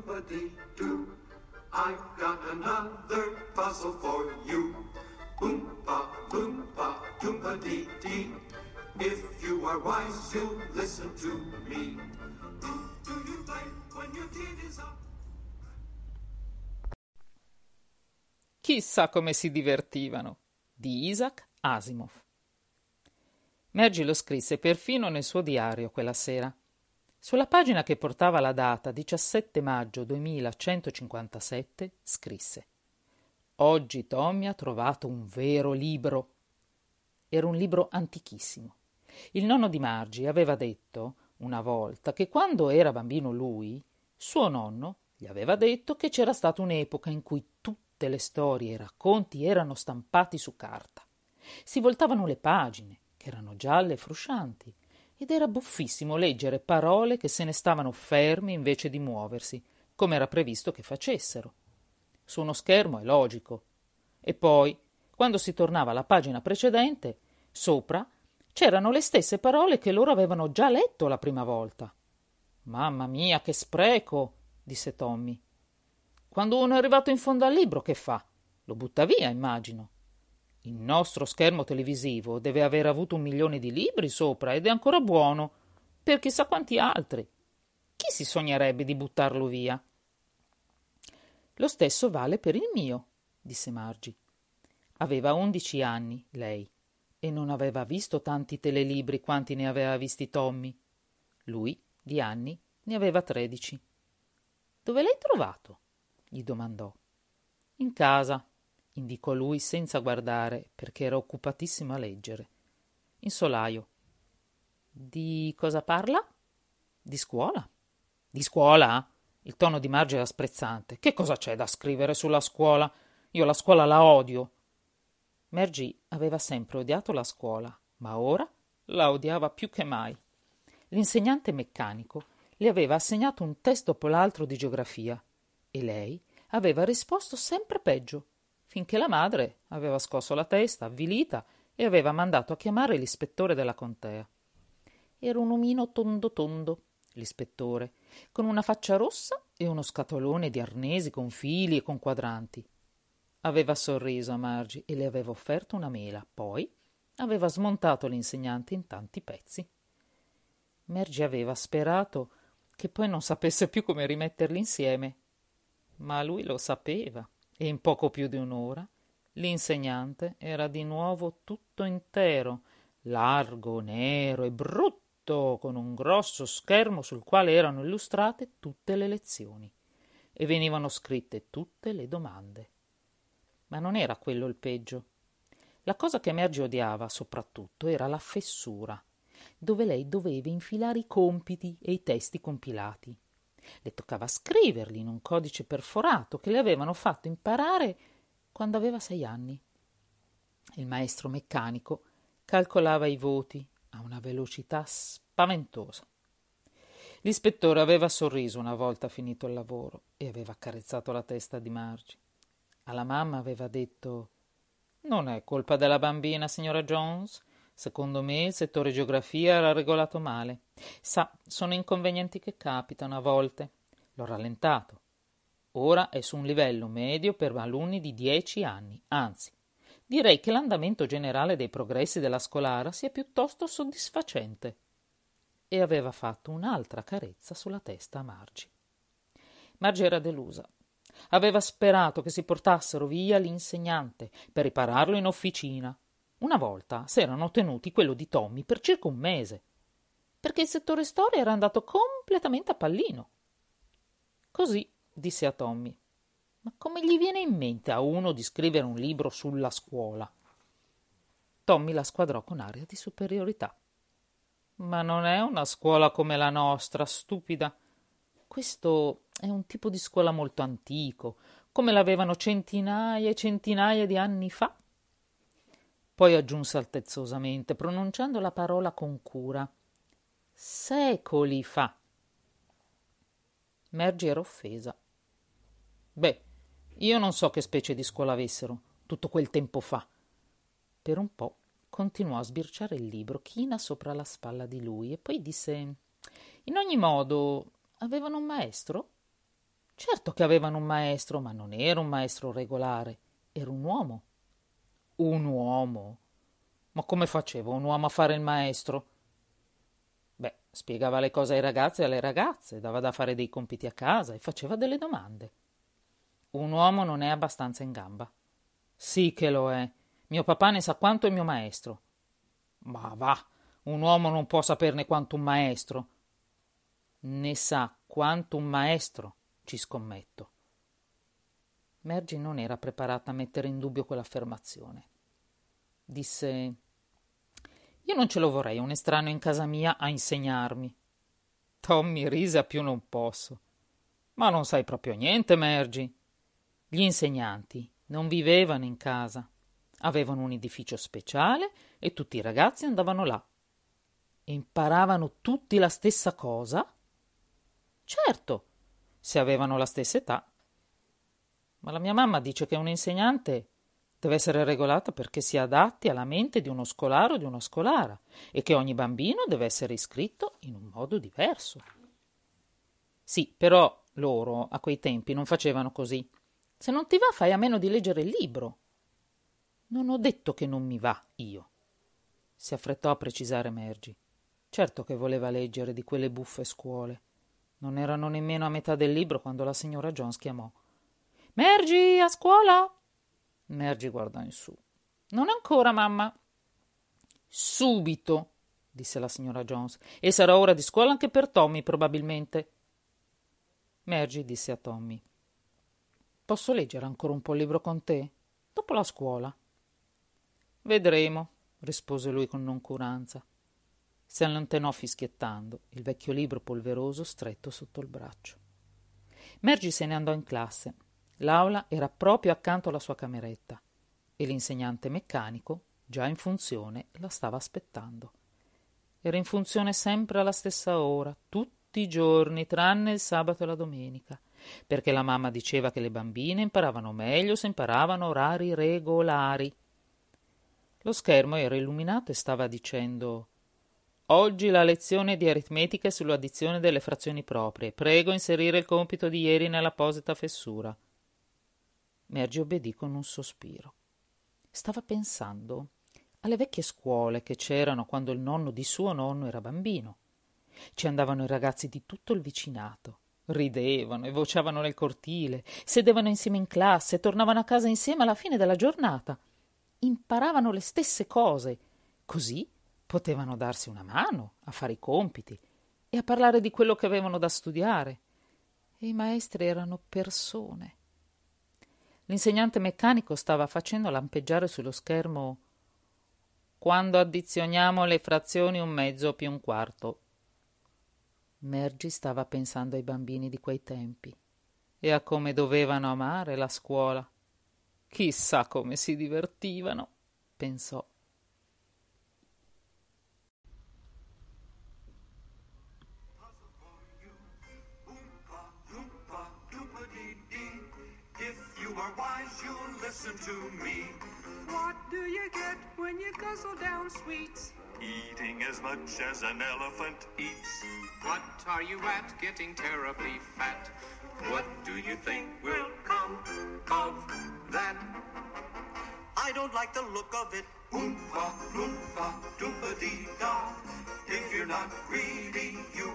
somebody do. I've got another puzzle for you. Oompa, loompa, doompa dee dee. If you are wise, you'll listen to me. Who do you blame when your kid is up? Chissà come si divertivano. Di Isaac Asimov. Mergi lo scrisse perfino nel suo diario quella sera. Sulla pagina che portava la data 17 maggio 2157 scrisse Oggi Tommy ha trovato un vero libro. Era un libro antichissimo. Il nonno di Margi aveva detto una volta che quando era bambino lui, suo nonno gli aveva detto che c'era stata un'epoca in cui tutte le storie e i racconti erano stampati su carta. Si voltavano le pagine, che erano gialle e fruscianti, ed era buffissimo leggere parole che se ne stavano ferme invece di muoversi, come era previsto che facessero. Su uno schermo è logico. E poi, quando si tornava alla pagina precedente, sopra c'erano le stesse parole che loro avevano già letto la prima volta. Mamma mia, che spreco! disse Tommy. Quando uno è arrivato in fondo al libro, che fa? Lo butta via, immagino. Il nostro schermo televisivo deve aver avuto un milione di libri sopra ed è ancora buono per chissà quanti altri. Chi si sognerebbe di buttarlo via? Lo stesso vale per il mio, disse Margi. Aveva undici anni, lei, e non aveva visto tanti telelibri quanti ne aveva visti Tommy. Lui, di anni, ne aveva tredici. Dove l'hai trovato? gli domandò. In casa, indicò lui senza guardare perché era occupatissimo a leggere. In solaio. Di cosa parla? Di scuola. Di scuola? Il tono di Marge era sprezzante. Che cosa c'è da scrivere sulla scuola? Io la scuola la odio. Margie aveva sempre odiato la scuola, ma ora la odiava più che mai. L'insegnante meccanico le aveva assegnato un test dopo l'altro di geografia e lei aveva risposto sempre peggio finché la madre aveva scosso la testa, avvilita, e aveva mandato a chiamare l'ispettore della contea. Era un omino tondo tondo, l'ispettore, con una faccia rossa e uno scatolone di arnesi con fili e con quadranti. Aveva sorriso a Margi e le aveva offerto una mela, poi aveva smontato l'insegnante in tanti pezzi. Margie aveva sperato che poi non sapesse più come rimetterli insieme, ma lui lo sapeva e in poco più di un'ora l'insegnante era di nuovo tutto intero, largo, nero e brutto, con un grosso schermo sul quale erano illustrate tutte le lezioni e venivano scritte tutte le domande. Ma non era quello il peggio. La cosa che Mergi odiava soprattutto era la fessura, dove lei doveva infilare i compiti e i testi compilati le toccava scriverli in un codice perforato che le avevano fatto imparare quando aveva sei anni. Il maestro meccanico calcolava i voti a una velocità spaventosa. L'ispettore aveva sorriso una volta finito il lavoro e aveva accarezzato la testa di Margie. Alla mamma aveva detto Non è colpa della bambina, signora Jones. Secondo me il settore geografia era regolato male. Sa, sono inconvenienti che capitano a volte. L'ho rallentato. Ora è su un livello medio per alunni di 10 anni, anzi, direi che l'andamento generale dei progressi della scolara sia piuttosto soddisfacente. E aveva fatto un'altra carezza sulla testa a Margi. Margi era delusa. Aveva sperato che si portassero via l'insegnante per ripararlo in officina, una volta s'erano tenuti quello di Tommy per circa un mese, perché il settore storia era andato completamente a pallino. Così disse a Tommy: Ma come gli viene in mente a uno di scrivere un libro sulla scuola? Tommy la squadrò con aria di superiorità. Ma non è una scuola come la nostra, stupida. Questo è un tipo di scuola molto antico, come l'avevano centinaia e centinaia di anni fa poi aggiunse altezzosamente, pronunciando la parola con cura. Secoli fa. Mergi era offesa. Beh, io non so che specie di scuola avessero, tutto quel tempo fa. Per un po' continuò a sbirciare il libro, china sopra la spalla di lui, e poi disse In ogni modo, avevano un maestro? Certo che avevano un maestro, ma non era un maestro regolare, era un uomo. Un uomo. Ma come faceva un uomo a fare il maestro? Beh, spiegava le cose ai ragazzi e alle ragazze, dava da fare dei compiti a casa e faceva delle domande. Un uomo non è abbastanza in gamba. Sì che lo è. Mio papà ne sa quanto è mio maestro. Ma va, un uomo non può saperne quanto un maestro. Ne sa quanto un maestro, ci scommetto. Mergi non era preparata a mettere in dubbio quell'affermazione. Disse: Io non ce lo vorrei un estraneo in casa mia a insegnarmi. Tommy rise a più non posso. Ma non sai proprio niente, Mergi. Gli insegnanti non vivevano in casa. Avevano un edificio speciale e tutti i ragazzi andavano là. E Imparavano tutti la stessa cosa? Certo, se avevano la stessa età ma la mia mamma dice che un insegnante deve essere regolata perché si adatti alla mente di uno scolaro o di una scolara e che ogni bambino deve essere iscritto in un modo diverso. Sì, però loro a quei tempi non facevano così. Se non ti va, fai a meno di leggere il libro. Non ho detto che non mi va io, si affrettò a precisare Mergi. Certo che voleva leggere di quelle buffe scuole. Non erano nemmeno a metà del libro quando la signora Jones chiamò. Mergi a scuola? Mergi guardò in su. Non ancora, mamma. Subito, disse la signora Jones, e sarà ora di scuola anche per Tommy, probabilmente. Mergi disse a Tommy: Posso leggere ancora un po' il libro con te? Dopo la scuola. Vedremo, rispose lui con noncuranza. Si allontanò fischiettando, il vecchio libro polveroso stretto sotto il braccio. Mergi se ne andò in classe L'aula era proprio accanto alla sua cameretta e l'insegnante meccanico, già in funzione, la stava aspettando. Era in funzione sempre alla stessa ora, tutti i giorni, tranne il sabato e la domenica, perché la mamma diceva che le bambine imparavano meglio se imparavano orari regolari. Lo schermo era illuminato e stava dicendo Oggi la lezione di aritmetica è sull'addizione delle frazioni proprie. Prego inserire il compito di ieri nell'apposita fessura. Mergi obbedì con un sospiro. Stava pensando alle vecchie scuole che c'erano quando il nonno di suo nonno era bambino. Ci andavano i ragazzi di tutto il vicinato. Ridevano e vociavano nel cortile, sedevano insieme in classe, tornavano a casa insieme alla fine della giornata. Imparavano le stesse cose. Così potevano darsi una mano a fare i compiti e a parlare di quello che avevano da studiare. E i maestri erano persone L'insegnante meccanico stava facendo lampeggiare sullo schermo quando addizioniamo le frazioni un mezzo più un quarto. Mergi stava pensando ai bambini di quei tempi e a come dovevano amare la scuola. Chissà come si divertivano, pensò. to me. What do you get when you guzzle down sweets? Eating as much as an elephant eats. What are you at? Getting terribly fat. What do you think will come of that? I don't like the look of it. Oompa, loompa, doompa dee da. If you're not greedy, you